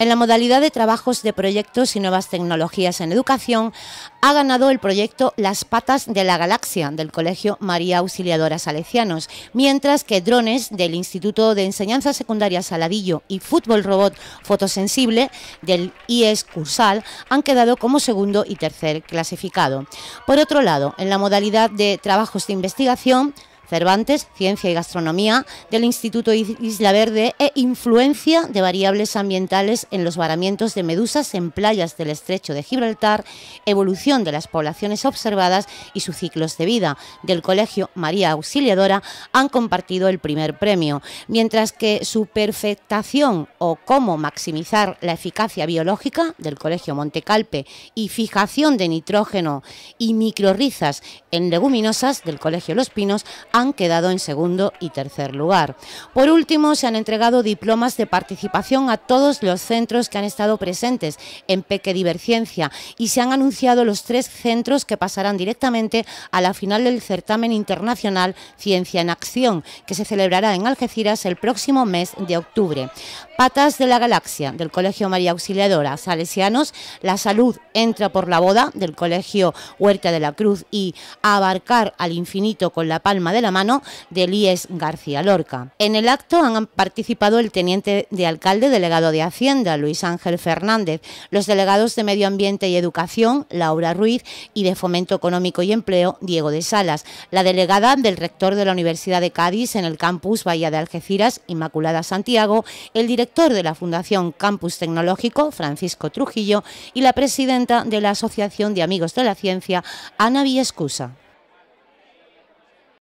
En la modalidad de trabajos de proyectos y nuevas tecnologías en educación, ha ganado el proyecto Las Patas de la Galaxia del Colegio María Auxiliadora Salesianos, mientras que drones del Instituto de Enseñanza Secundaria Saladillo y Fútbol Robot Fotosensible del IES Cursal han quedado como segundo y tercer clasificado. Por otro lado, en la modalidad de trabajos de investigación, Cervantes, Ciencia y Gastronomía del Instituto Isla Verde e influencia de variables ambientales en los varamientos de medusas en playas del estrecho de Gibraltar, evolución de las poblaciones observadas y sus ciclos de vida del Colegio María Auxiliadora han compartido el primer premio, mientras que su perfectación o cómo maximizar la eficacia biológica del Colegio Montecalpe y fijación de nitrógeno y microrrizas en leguminosas del Colegio Los Pinos han han quedado en segundo y tercer lugar. Por último, se han entregado diplomas de participación a todos los centros que han estado presentes en Peque Divergencia y se han anunciado los tres centros que pasarán directamente a la final del certamen internacional Ciencia en Acción, que se celebrará en Algeciras el próximo mes de octubre. Patas de la Galaxia, del Colegio María Auxiliadora Salesianos, La Salud entra por la boda, del Colegio Huerta de la Cruz y Abarcar al Infinito con la palma de la mano de Elías García Lorca. En el acto han participado el teniente de alcalde delegado de Hacienda, Luis Ángel Fernández, los delegados de Medio Ambiente y Educación, Laura Ruiz, y de Fomento Económico y Empleo, Diego de Salas, la delegada del rector de la Universidad de Cádiz en el campus Bahía de Algeciras, Inmaculada Santiago, el director de la Fundación Campus Tecnológico, Francisco Trujillo, y la presidenta de la Asociación de Amigos de la Ciencia, Ana Villescusa.